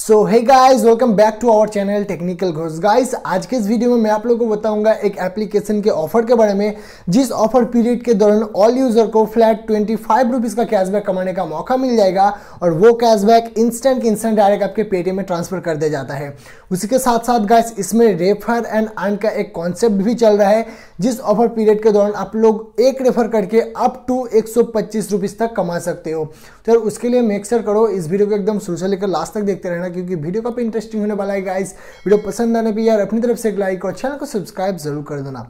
so hey guys welcome back to our channel technical गोर्स guys आज के इस वीडियो में मैं आप लोगों को बताऊंगा एक एप्लीकेशन के ऑफर के बारे में जिस ऑफर पीरियड के दौरान ऑल यूजर को फ्लैट ट्वेंटी फाइव रुपीज़ का कैशबैक कमाने का मौका मिल जाएगा और वो कैशबैक इंस्टेंट इंस्टेंट डायरेक्ट आपके पेटीएम में ट्रांसफर कर दिया जाता है उसी के साथ साथ गाइस इसमें रेफर एंड अर्न का एक कॉन्सेप्ट भी चल रहा है जिस ऑफर पीरियड के दौरान आप लोग एक रेफर करके अप टू एक सौ तक कमा सकते हो तो उसके लिए मेक्सर करो इस वीडियो को एकदम शुरू से लेकर लास्ट तक देखते रहना है क्योंकि वीडियो काफ़ी इंटरेस्टिंग होने वाला है गाइस वीडियो पसंद आने पर यार अपनी तरफ से एक लाइक और चैनल को सब्सक्राइब जरूर कर देना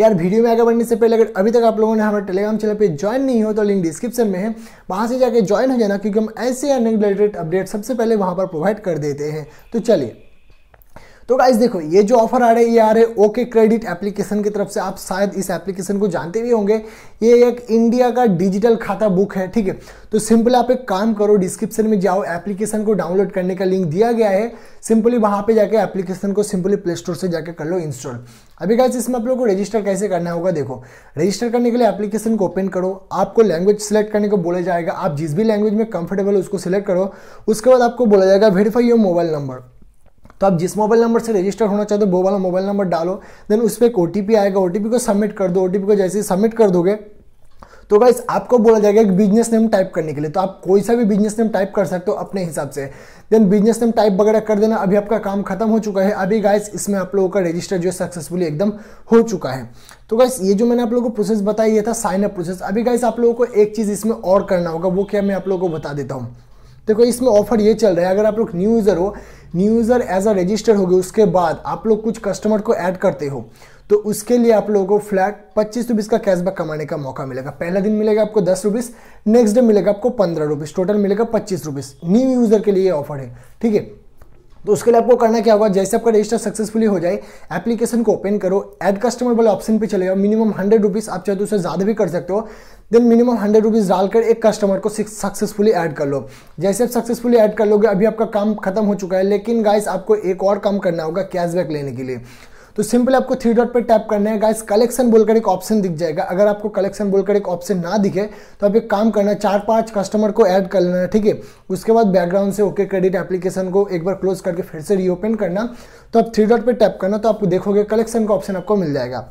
यार वीडियो में आगे बढ़ने से पहले अगर अभी तक आप लोगों ने हमारे टेलीग्राम चैनल पे ज्वाइन नहीं हो तो लिंक डिस्क्रिप्शन में है वहां से जाके ज्वाइन हो जाना क्योंकि हम ऐसे अनरिलेटेड अपडेट सबसे पहले वहां पर प्रोवाइड कर देते हैं तो चलिए तो गाइज देखो ये जो ऑफर आ रहे हैं ये आ रहे हैं ओके क्रेडिट एप्लीकेशन की तरफ से आप शायद इस एप्लीकेशन को जानते भी होंगे ये एक इंडिया का डिजिटल खाता बुक है ठीक है तो सिंपल आप एक काम करो डिस्क्रिप्शन में जाओ एप्लीकेशन को डाउनलोड करने का लिंक दिया गया है सिंपली वहाँ पे जाके एप्लीकेशन को सिंपली प्ले स्टोर से जाके कर लो इंस्टॉल अभी गाइज इसमें आप लोग को रजिस्टर कैसे करना होगा देखो रजिस्टर करने के लिए एप्लीकेशन को ओपन करो आपको लैंग्वेज सेलेक्ट करने को बोला जाएगा आप जिस भी लैंग्वेज में कंफर्टेबल उसको सिलेक्ट करो उसके बाद आपको बोला जाएगा वेरीफाई योर मोबाइल नंबर तो आप जिस मोबाइल नंबर से रजिस्टर होना चाहते हो वो वाला मोबाइल नंबर डालो देन उस पर एक ओ आएगा ओ को सबमिट कर दो ओ को जैसे ही सबमिट कर दोगे तो गाइस आपको बोला जाएगा एक बिजनेस नेम टाइप करने के लिए तो आप कोई सा भी बिजनेस नेम टाइप कर सकते हो अपने हिसाब से देन बिजनेस नेम टाइप वगैरह कर देना अभी आपका काम खत्म हो चुका है अभी गाइस इसमें आप लोगों का रजिस्टर जो है सक्सेसफुली एकदम हो चुका है तो गाइस ये जो मैंने आप लोगों को प्रोसेस बताया था साइन अप प्रोसेस अभी गाइस आप लोगों को एक चीज़ इसमें और करना होगा वो क्या मैं आप लोगों को बता देता हूँ देखो इसमें ऑफर ये चल रहा है अगर आप लोग न्यू यूज़र हो new user as a register हो गए उसके बाद आप लोग कुछ कस्टमर को ऐड करते हो तो उसके लिए आप लोगों को फ्लैट पच्चीस रुपीज़ का कैशबैक कमाने का मौका मिलेगा पहला दिन मिलेगा आपको दस रुपीज़ नेक्स्ट डे मिलेगा आपको पंद्रह रुपीज़ टोटल मिलेगा पच्चीस रुपीज़ न्यू यूज़र के लिए ऑफर है ठीक है तो उसके लिए आपको करना क्या होगा जैसे आपका रजिस्टर सक्सेसफुली हो जाए एप्लीकेशन को ओपन करो ऐड कस्टमर वाले ऑप्शन पे चले जाओ मिनिमम हंड्रेड रुपीज़ आप चाहे तो उसे ज़्यादा भी कर सकते हो देन मिनिमम हंड्रेड रुपीज़ डालकर एक कस्टमर को सक्सेसफुली ऐड कर लो जैसे आप सक्सेसफुली ऐड कर लोगे अभी आपका काम खत्म हो चुका है लेकिन गाइस आपको एक और काम करना होगा कैशबैक लेने के लिए तो सिंपल आपको थ्री डॉट पर टैप करना है गाइस कलेक्शन बोलकर एक ऑप्शन दिख जाएगा अगर आपको कलेक्शन बोलकर एक ऑप्शन ना दिखे तो आप एक काम करना है चार पांच कस्टमर को ऐड कर लेना है ठीक है उसके बाद बैकग्राउंड से ओके क्रेडिट एप्लीकेशन को एक बार क्लोज करके फिर से रीओपन करना तो आप थ्री डॉट पर टैप करना तो आपको देखोगे कलेक्शन का ऑप्शन आपको मिल जाएगा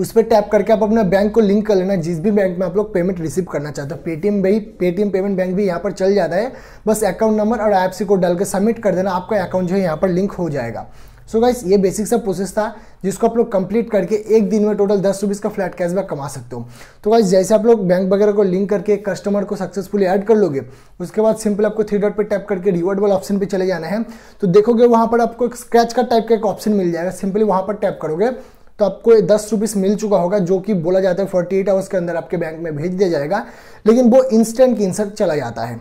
उस पर टैप करके आप अपना बैंक को लिंक कर लेना जिस भी बैंक में आप लोग पेमेंट रिसीव करना चाहते हो पेटीएम भी पेटीएम पेमेंट बैंक भी यहाँ पर चल जाता है बस अकाउंट नंबर और आई कोड डाल के सबमिट कर देना आपका अकाउंट जो है यहाँ पर लिंक हो जाएगा सो so गाइस ये बेसिक सा प्रोसेस था जिसको आप लोग कंप्लीट करके एक दिन में टोटल दस रुपीज़ का फ्लैट कैशबैक कमा सकते हो तो गाइस जैसे आप लोग बैंक वगैरह को लिंक करके कस्टमर को सक्सेसफुली ऐड कर लोगे उसके बाद सिंपल आपको थ्री डॉट पे टैप करके रिवॉर्ड ऑप्शन पे चले जाना है तो देखोगे वहाँ पर आपको स्क्रैच का टाइप का एक ऑप्शन मिल जाएगा सिंपली वहाँ पर टैप करोगे तो आपको ये दस रुपीस मिल चुका होगा जो कि बोला जाता है फोर्टी एट आवर्स के अंदर आपके बैंक में भेज दिया जाएगा लेकिन वो इंस्टेंट की इंसर्ट चला जाता है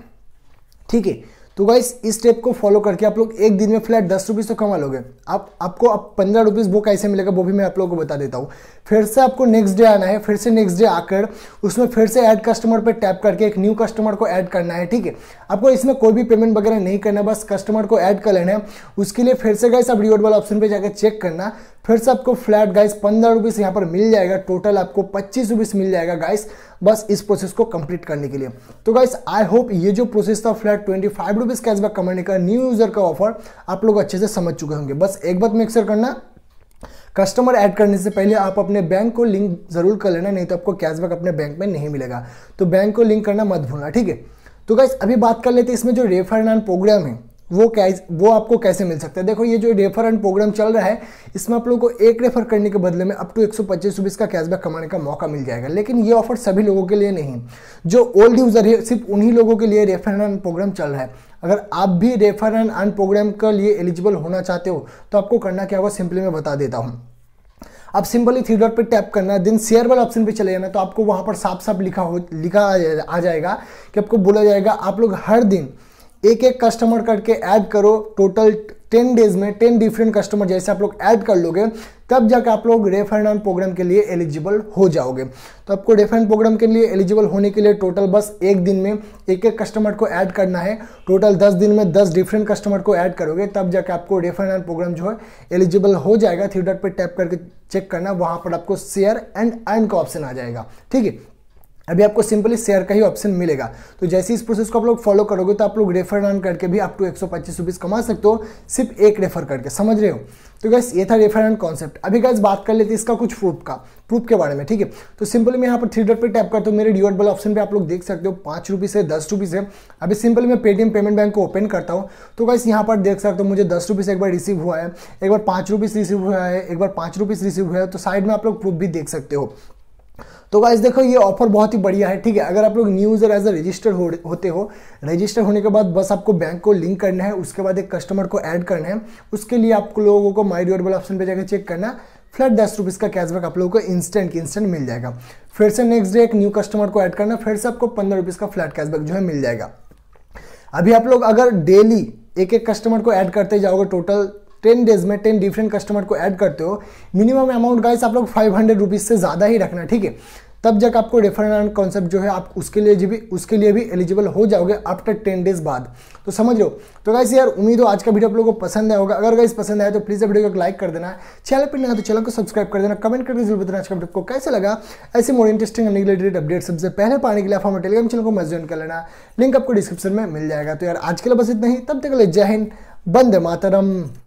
ठीक है तो गाइस इस स्टेप को फॉलो करके आप लोग एक दिन में फ्लैट दस रुपीज़ तो कमा लोगे आप आपको अब पंद्रह रुपीज़ वो कैसे मिलेगा वो भी मैं आप लोगों को बता देता हूँ फिर से आपको नेक्स्ट डे आना है फिर से नेक्स्ट डे आकर उसमें फिर से ऐड कस्टमर पर टैप करके एक न्यू कस्टमर को ऐड करना है ठीक है आपको इसमें कोई भी पेमेंट वगैरह नहीं करना बस कस्टमर को ऐड कर लेना है उसके लिए फिर से गाइस आप रिवॉर्ड वाला ऑप्शन पर जाकर चेक करना फिर से आपको फ्लैट गाइस पंद्रह रुपीज़ यहाँ पर मिल जाएगा टोटल आपको पच्चीस रुपीज़ मिल जाएगा गाइस बस इस प्रोसेस को कंप्लीट करने के लिए तो गाइस आई होप ये जो प्रोसेस था flat twenty five rupees cashback कमाने का न्यू यूज़र का ऑफर आप लोग अच्छे से समझ चुके होंगे बस एक बात मिक्सर करना कस्टमर ऐड करने से पहले आप अपने बैंक को लिंक ज़रूर कर लेना नहीं तो आपको कैशबैक अपने बैंक में नहीं मिलेगा तो बैंक को लिंक करना मत भूलना ठीक है तो गाइस अभी बात कर लेते हैं इसमें जो रेफर नान प्रोग्राम है वो कैस वो आपको कैसे मिल सकता है देखो ये जो रेफर एंड प्रोग्राम चल रहा है इसमें आप लोगों को एक रेफर करने के बदले में अप टू एक सौ का कैशबैक कमाने का मौका मिल जाएगा लेकिन ये ऑफर सभी लोगों के लिए नहीं जो ओल्ड यूज़र है सिर्फ उन्हीं लोगों के लिए रेफर एंड प्रोग्राम चल रहा है अगर आप भी रेफर एंड अर्न प्रोग्राम के लिए एलिजिबल होना चाहते हो तो आपको करना क्या होगा सिंपली मैं बता देता हूँ आप सिंपली थ्री डॉट पर टैप करना है देन शेयर वाले ऑप्शन पे चले जाना तो आपको वहाँ पर साफ साफ लिखा हो लिखा आ जाएगा कि आपको बोला जाएगा आप लोग हर दिन एक एक कस्टमर करके ऐड करो टोटल टेन डेज में टेन डिफरेंट कस्टमर जैसे आप लोग ऐड कर लोगे तब जाकर आप लोग रेफरनाम प्रोग्राम के लिए एलिजिबल हो जाओगे तो आपको रेफरन प्रोग्राम के लिए एलिजिबल होने के लिए टोटल बस एक दिन में एक एक कस्टमर को ऐड करना है टोटल दस दिन में दस डिफरेंट कस्टमर को ऐड करोगे तब जाकर आपको एंड प्रोग्राम जो है एलिजिबल हो जाएगा थ्री डॉट पर टैप करके चेक करना वहाँ पर आपको शेयर एंड अर्न का ऑप्शन आ जाएगा ठीक है अभी आपको सिंपली शेयर का ही ऑप्शन मिलेगा तो जैसे इस प्रोसेस को आप लोग फॉलो करोगे तो आप लोग रेफर रन करके भी आप टू एक सौ कमा सकते हो सिर्फ एक रेफर करके समझ रहे हो तो गैस ये था रेफर एंड कॉन्सेप्ट अभी गैस बात कर लेते हैं इसका कुछ प्रूफ का प्रूफ के बारे में ठीक है तो सिंपली मैं यहाँ पर थ्री डॉट पर टैप करता हूँ मेरे डिओट ऑप्शन पे आप लोग देख सकते हो पाँच रुपीज़ से दस रुपीज़ है अभी सिंपली मैं पेटीएम पेमेंट बैंक को ओपन करता हूँ तो गैस यहाँ पर देख सकते हो मुझे दस रुपीज़ एक बार रिसीव हुआ है एक बार पाँच रिसीव हुआ है एक बार पाँच रुपीज़ रिसीव हुआ है तो साइड में आप लोग प्रूफ भी देख सकते हो तो गाइज देखो ये ऑफर बहुत ही बढ़िया है ठीक है अगर आप लोग new user as a register हो, होते हो रजिस्टर होने के बाद बस आपको बैंक को लिंक करना है उसके बाद एक कस्टमर को ऐड करना है उसके लिए आप लोगों को माई ड्यूरेबल ऑप्शन पे जाकर चेक करना फ्लैट दस रुपीज़ का कैशबैक आप लोगों को इंस्टेंट इंस्टेंट मिल जाएगा फिर से नेक्स्ट डे एक न्यू कस्टमर को ऐड करना फिर से आपको पंद्रह रुपीज़ का फ्लैट कैशबैक जो है मिल जाएगा अभी आप लोग अगर डेली एक एक कस्टमर को ऐड करते जाओगे टोटल टेन डेज में टेन डिफरेंट कस्टमर को ऐड करते हो मिनिमम अमाउंट गाइस आप लोग फाइव हंड्रेड रुपीज़ से ज़्यादा ही रखना ठीक है तब जब आपको रेफर एंड कॉन्सेप्ट जो है आप उसके लिए भी उसके लिए भी एलिजिबल हो जाओगे आफ्टर टेन डेज बाद तो समझ लो तो गाइस यार उम्मीद हो आज का वीडियो आप लोगों को पसंद आया होगा अगर गाइस पसंद आया तो प्लीज़ वीडियो को लाइक कर देना चैनल पर नहीं तो चैनल को सब्सक्राइब कर देना कमेंट करके जरूर बताना आज का वीडियो को कैसे लगा ऐसे मोर इंटरेस्टिंग रिलेटेड अपडेट सबसे पहले पाने के लिए आप हमारे टेलीग्राम चैनल को मैं ज्वाइन कर लेना लिंक आपको डिस्क्रिप्शन में मिल जाएगा तो यार आज के लिए बस इतना ही तब तक जय हिंद बंद मातरम